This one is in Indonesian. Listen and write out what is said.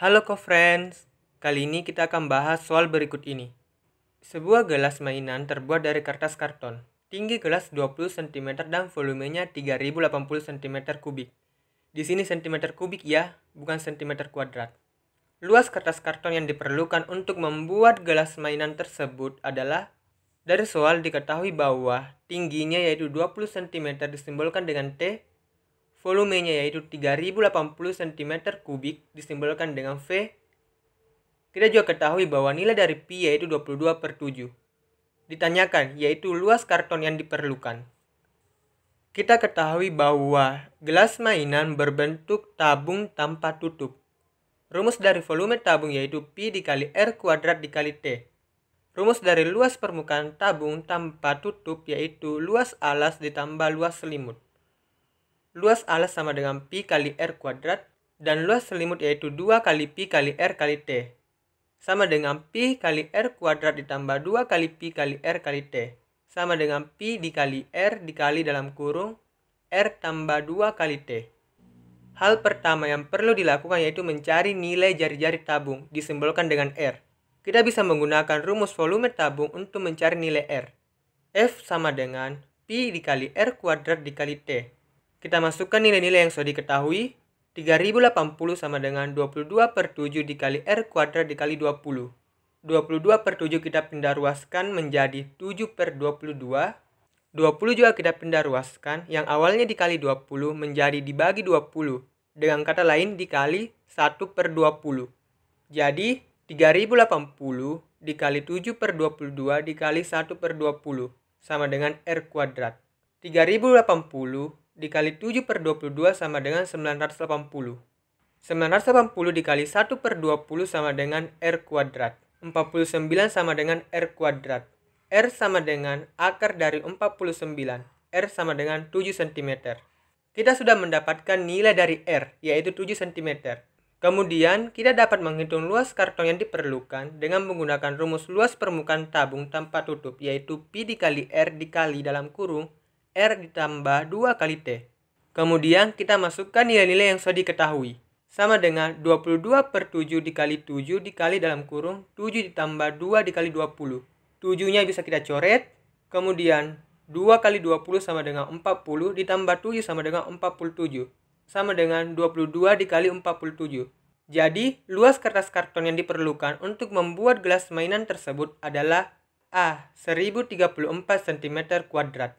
Halo co-friends, kali ini kita akan bahas soal berikut ini. Sebuah gelas mainan terbuat dari kertas karton, tinggi gelas 20 cm dan volumenya 3080 cm kubik. Di sini cm kubik ya, bukan cm kuadrat. Luas kertas karton yang diperlukan untuk membuat gelas mainan tersebut adalah dari soal diketahui bahwa tingginya yaitu 20 cm disimbolkan dengan T Volumenya yaitu 3080 cm kubik, disimbolkan dengan V. Kita juga ketahui bahwa nilai dari pi yaitu 22 per 7. Ditanyakan yaitu luas karton yang diperlukan. Kita ketahui bahwa gelas mainan berbentuk tabung tanpa tutup. Rumus dari volume tabung yaitu pi dikali R kuadrat dikali T. Rumus dari luas permukaan tabung tanpa tutup yaitu luas alas ditambah luas selimut luas alas sama dengan Pi kali R kuadrat, dan luas selimut yaitu 2 kali Pi kali R kali T. Sama dengan Pi kali R kuadrat ditambah 2 kali Pi kali R kali T. Sama dengan Pi dikali R dikali dalam kurung R tambah 2 kali T. Hal pertama yang perlu dilakukan yaitu mencari nilai jari-jari tabung disimbolkan dengan R. Kita bisa menggunakan rumus volume tabung untuk mencari nilai R. F sama dengan Pi dikali R kuadrat dikali T kita masukkan nilai-nilai yang sudah diketahui. 3080 sama dengan 22 per 7 dikali R kuadrat dikali 20. 22 per 7 kita pindah ruaskan menjadi 7 per 22. 20 juga kita pindah ruaskan, yang awalnya dikali 20 menjadi dibagi 20. Dengan kata lain dikali 1 per 20. Jadi 3080 dikali 7 per 22 dikali 1 per 20 sama dengan R kuadrat. 3080 dikali 7 per 22 sama dengan 980. 980 dikali 1 per 20 sama dengan R kuadrat. 49 sama dengan R kuadrat. R sama dengan akar dari 49. R sama dengan 7 cm. Kita sudah mendapatkan nilai dari R, yaitu 7 cm. Kemudian, kita dapat menghitung luas karton yang diperlukan dengan menggunakan rumus luas permukaan tabung tanpa tutup, yaitu P dikali R dikali dalam kurung R ditambah 2 kali T. Kemudian kita masukkan nilai-nilai yang sudah diketahui. Sama dengan 22 per 7 dikali 7 dikali dalam kurung 7 ditambah 2 dikali 20. 7-nya bisa kita coret. Kemudian 2 kali 20 sama dengan 40 ditambah 7 sama dengan 47. Sama dengan 22 dikali 47. Jadi, luas kertas karton yang diperlukan untuk membuat gelas mainan tersebut adalah A. 1034 cm kuadrat